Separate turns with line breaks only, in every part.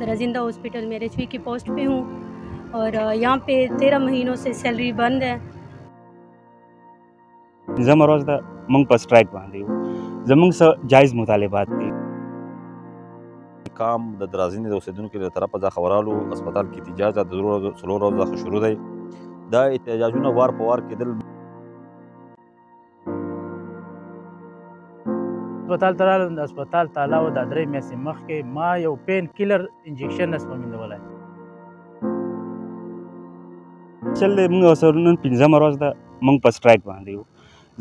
दराजिंदा हॉस्पिटल में एल की पोस्ट पे हूँ और यहाँ पे तेरह महीनों से सैलरी बंद है
زما روز د مونږ په سټرایک باندې زمونږ سره جایز مطالبات دي
کام د درازینې د اوسیدونکو له طرفه ځا خبرالو هسپتال کې احتجاج د ضرورت سلو روزه شروع دی دا احتجاجونه وار په وار کېدل
هسپتال ته راغلم د هسپتال تالا و د درې میاشتې مخکې ما یو پین کیلر انجکشن نسوم میندولی
چل دی موږ سره نن پنځمه ورځ ده موږ په سټرایک باندې یو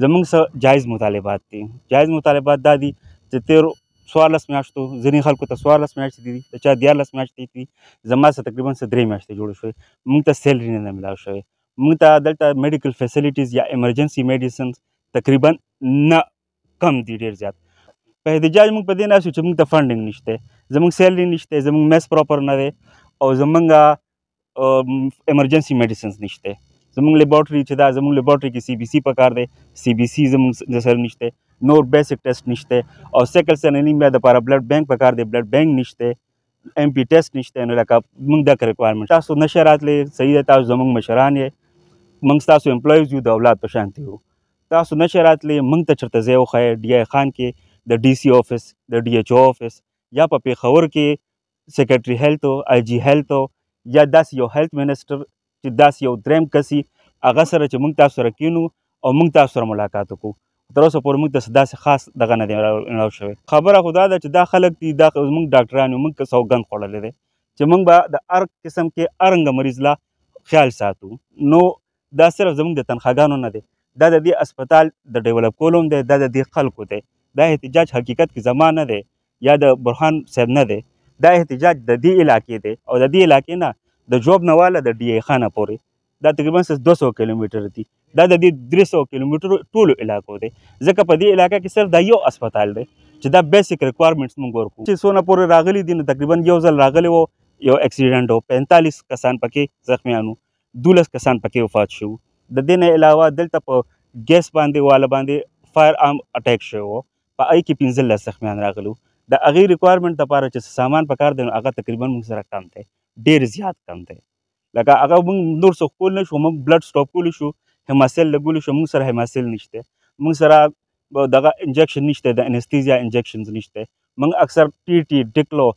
زموږ څه جایز مطالبات دي جایز مطالبات دا دي چې تیر څوارلس میاشتو ځینې خلکو ته څوارلس میاشتې دي د چا دیارلس میاشتې دي زما څه تقریبا څه درې میاشتې جوړې شوې موږ ته سیلري نه ده میلاو شوې موږ ته دلته میډیکل فیسیلیټیز یا ایمرجنسي میډیسنز تقریبا نه کم دي ډېر زیات که احتجاج موږ په دې ناسو چې موږ ته فنډینګ نشته زموږ سیلری نشته زموږ میس پراپر نه دی او زمونږ ایمرجنسي میډیسنز نشته زمونږ لیبارټري چې دا زمونږ لیبارټري کې سی بي سي پکار دی سی بي سي زمونږ سره نشته نور بیسک ټیسټ نشته او سیکل سیل انیمیا د لپاره بلډ بینک پکار دی بلډ بینک نشته ایم پی ټیسټ نشته نو لکه موږ دا ریکوایرمنټ تاسو نشه راتلې صحیح ده تاسو زمونږ مشران یې موږ تاسو امپلایز یو د اولاد په شانتي یو تاسو نشه راتلې موږ ته چرته ځای وښایه ډی خان کې د ډي سي آفیس د ډي ایچ او آفیس یا په پیښور کې سیکریټري هیلث او آی جی هیلث یا داس یو هیلث منسټر چې داس یو دریم کسي هغه سره چې موږ تاسو سره کینو او موږ تاسو سره ملاقات وکړو تر اوسه پورې موږ ته داسې خاص دغه نه دی راو شوی خبره خدا ده چې دا خلک دي دا موږ ډاکټران موږ که سوګند خوړلې دی چې موږ به د هر قسم کې ارنګ مریض لا خیال ساتو نو دا صرف زموږ د تنخواګانو نه دی دا د دې اسپیټال د ډیولپ کولم دی دا د دې خلکو دی دا احتجاج حقیقت کې زما نه دی یا د برهان صاحب نه دی دا احتجاج د دې علاقې دی او د دې علاقې نه د جوب نواله د ډی خانه پورې دا تقریبا 200 کیلومتر دی دا د دې 300 کیلومتر ټولو علاقو دی ځکه په دې علاقې کې صرف دا یو هسپتال دی چې دا بیسیک ریکوایرمنټس موږ ورکو چې سونه پورې راغلي دي نو تقریبا یو ځل راغلی وو یو اکسیډنټ وو 45 کسان پکې زخمیانو 12 کسان پکې وفات شو د دې نه علاوه دلته په ګیس باندې والا باندې فایر آرم اٹیک شوی وو په آی کې 15 زخمیان راغلو د هغې ریکوایرمنټ لپاره چې سامان په کار دی هغه تقریبا موږ سره کم دی ډیر زیات کم دی لکه هغه موږ نور څه کول نه شو موږ بلډ سټاپ کولی شو هماسل لګول شو موږ سره هماسل نشته موږ سره دغه انجکشن نشته د انستیزیا انجکشنز نشته موږ اکثر ټی ټی ډیکلو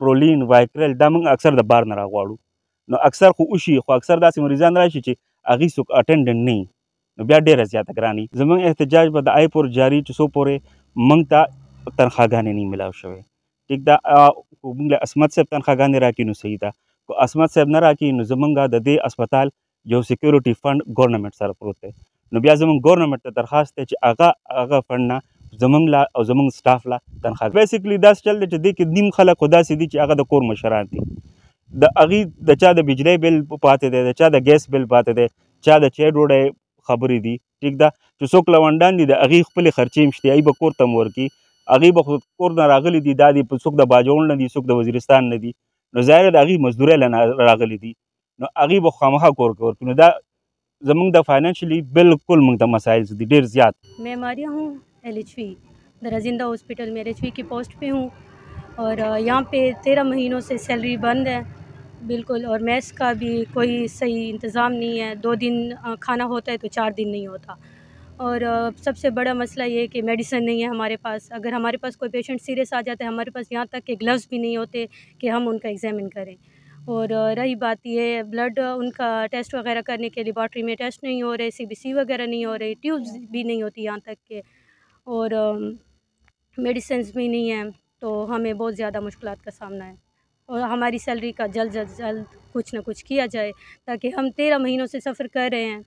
پرولین وایکرل دا موږ اکثر د بار نه راغواړو نو اکثر خو وشي خو اکثر داسې مریضان راشي چې هغې څوک اټینډنټ نه نو بیا ډېره زیاته ګراني زموږ احتجاج به د آی پور جاري چې څو پورې موږ ته تنخواګانې نه ملاو شوې ټیک ده موږ له عصمت صاحب تنخواګانې راکړي نو صحیح ده که عصمت صاحب نه راکړي نو زمونږ د دې هسپتال یو سکیورټي فند ګورنمنټ سره پروت دی نو بیا زمونږ ګورنمنټ ته درخواست دی چې هغه هغه فند نه زمونږ لا او زمونږ سټاف لا تنخواه بیسیکلی دا چل دی چې دې کې نیم خلک داسې دي چې هغه د کور مشران دي د هغې د چا د بجلی بل پاتې دی د چا د ګیس بل پاتې دی چا د چای ډوډۍ خبرې دي ټیک ده چې څوک لونډان دي د هغې خپلې خرچې مشته هغې به کور ته هم ورکړي هغې به خو کور نه راغلي دي دا دي څوک د باجوړ نه دي څوک د وزیرستان نه دي نو ظاهره د هغې مزدورۍ له راغلي دي نو هغې به خامخا کور کې ورکړي نو دا زمونږ د فاینانشلی بالکل موږ ته مسایل دي ډېر زیات
معماریاں ہوں ایل ایچ وی दराजिंदा हॉस्पिटल में एल की पोस्ट पे हूँ और यहाँ पे तेरह महीनों से सैलरी बंद है बिल्कुल और मैस का भी कोई सही इंतज़ाम नहीं है दो दिन खाना होता है तो चार दिन नहीं होता और सबसे बड़ा मसला ये है कि मेडिसिन नहीं है हमारे पास अगर हमारे पास कोई पेशेंट सीरियस आ जाता है हमारे पास यहाँ तक के ग्लव्स भी नहीं होते कि हम उनका एग्ज़ामिन करें और रही बात ये ब्लड उनका टेस्ट वगैरह करने के लेबॉट्री में टेस्ट नहीं हो रहे सी वगैरह नहीं हो रही ट्यूब्स भी नहीं होती यहाँ तक के और मेडिसन्स भी नहीं हैं तो हमें बहुत ज़्यादा मुश्किल का सामना है और हमारी सैलरी का जल्द जल्द जल्द कुछ ना कुछ किया जाए ताकि हम तेरह महीनों से सफ़र कर रहे हैं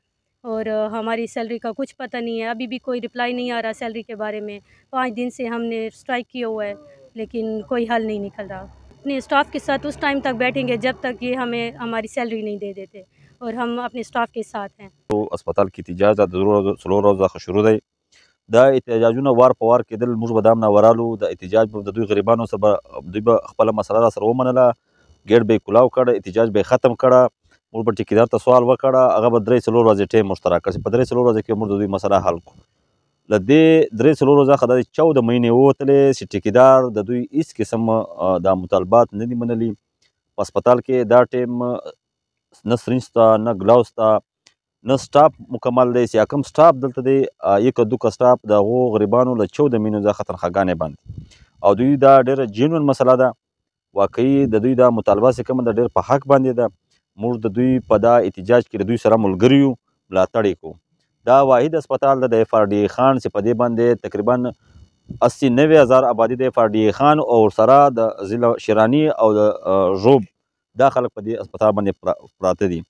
और हमारी सैलरी का कुछ पता नहीं है अभी भी कोई रिप्लाई नहीं आ रहा सैलरी के बारे में पाँच दिन से हमने स्ट्राइक किया हुआ है लेकिन कोई हल नहीं निकल रहा अपने स्टाफ के साथ उस टाइम तक बैठेंगे जब तक ये हमें हमारी सैलरी नहीं दे देते और हम अपने स्टाफ के साथ हैं
तो अस्पताल की तजाजत जरूर रोज़ा शुरू دا احتجاجونه وار په وار کېدل موږ به دا منورالو د احتجاج به د دوی غریبانو سره دوی به خپله مسله را سره ومنله ګیټ به یې کلاو کړه احتجاج به ختم کړه موږ به ټیکیدار ته سوال وکړه هغه به درې څلور ورځې ټایم موږ ته راکړه چې په درې څلور ورځو کې موږ د دوی مسله حل کړو له دې درې څلور ورځې خدای 14 مهینه ووتلې چې ټیکیدار د دوی هیڅ قسم د مطالبات نه دي منلي په هسپتال کې دا ټیم نه سرنج ته نه ګلاوز ته نه سټاپ مکمل دی یا کوم سټاپ دلته دی یک دوک سټاپ د غو غریبانو له 14 مینو د خطرخګانې باندې او دوی دا ډیره جنون مسله ده واقعي د دوی دا مطالبه سکه مند ډیر په حق باندې ده موږ د دوی په دا احتجاج کې دوی سره ملګریو ملاتړ کو دا واحد اسپیټال د اف ار ډی خان چې په دې باندې تقریبا 80 90000 آبادی د اف ار ډی خان او سره د ضلع شیرانی او د روب دا خلک په دې اسپیټال باندې پراته دي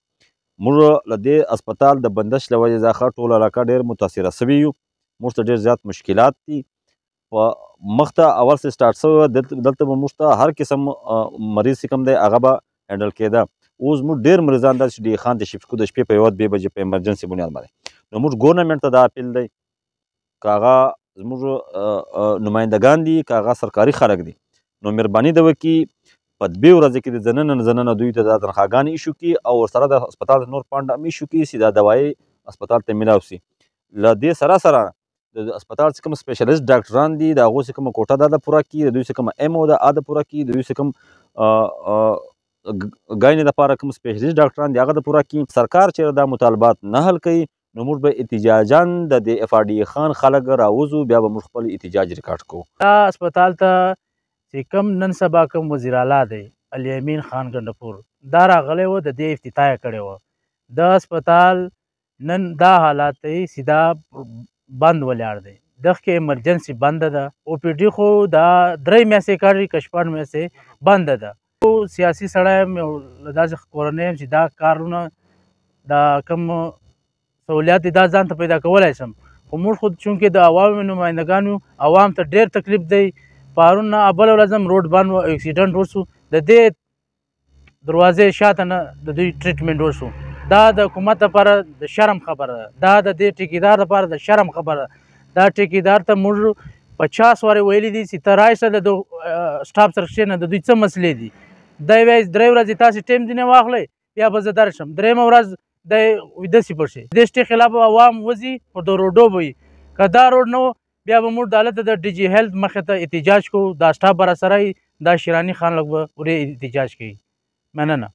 موږ له دې اسپیټال د بندش له وجې ځکه ټول علاقه ډیر متاثر شوی یو موږ ته ډیر زیات مشکلات دي په مخته اول سه سٹارټ شوی دلته به موږ ته هر قسم مریض کم دی هغه به هینډل کېده اوس موږ ډیر مریضان داسې چې خان ته شفت کو د شپې په یوه دوه بجې په ایمرجنسي بنیاد باندې نو موږ ګورنمنت ته دا اپیل دی کاغه زموږ نمائندگان دي کاغه سرکاري خلک دي نو مهرباني ده وکي په دې ورځ کې د زنن زنن دوی ته د تنخواګانې ایشو کی او ورسره د هسپتال نور پاند هم ایشو کی سیدا دوايي هسپتال ته ملاو سي ل دې سره سره د هسپتال څخه کوم سپیشلیست ډاکټران دي دا غو څخه کوم کوټه ده پورا کی دوی څخه کوم ایمو ده اده پورا کی دوی څخه کوم غاینې لپاره کوم سپیشلیست ډاکټران دی هغه د پورا کی سرکار چې دا مطالبات نه حل کوي نو موږ به احتجاجان د افاډي خان خلک راوځو بیا به موږ خپل احتجاج ریکارډ کوو
هسپتال ته چې کم نن سبا کم وزیر اعلی دی الیمین خان ګنډپور دا راغلی و د دې افتتاح کړی و د هسپتال نن دا حالات دی سیدا بند ولاړ دی دغه ایمرجنسي بند ده او پی ډی خو دا درې میاسې کاری کشپړ میاسې بند ده او سیاسي سړی مې داسې کورنۍ چې دا کارونه دا کم سہولیات دا ځان ته پیدا کولای شم خو موږ خود چونکې د عوامو نمایندګانو عوام ته ډېر تکلیف دی پرون نه بل ورځ هم روډ بند و اکسیډنټ وشو د دې دروازې شاته نه د دوی ټریټمنټ وشو دا د حکومت لپاره د شرم خبره دا د دې ټیکیدار لپاره د شرم خبره دا ټیکیدار ته موږ پچاس وارې ویلي دي چې ته راشه د سټاف سره کښېنه د دوی څه مسلې دي دی وایي درې ورځې تاسې ټایم ځینې واخلئ بیا به زه درشم درېیمه ورځ دی ویده سي پړ شي د دې خلاف عوام وځي پر د روډو به وي که دا روډ نه و بیا به موږ د هلته د ډي جي هیلث مخې ته احتجاج کوو دا سټاف به راسره دا شیراني خان لږ به ورې احتجاج کوي مننه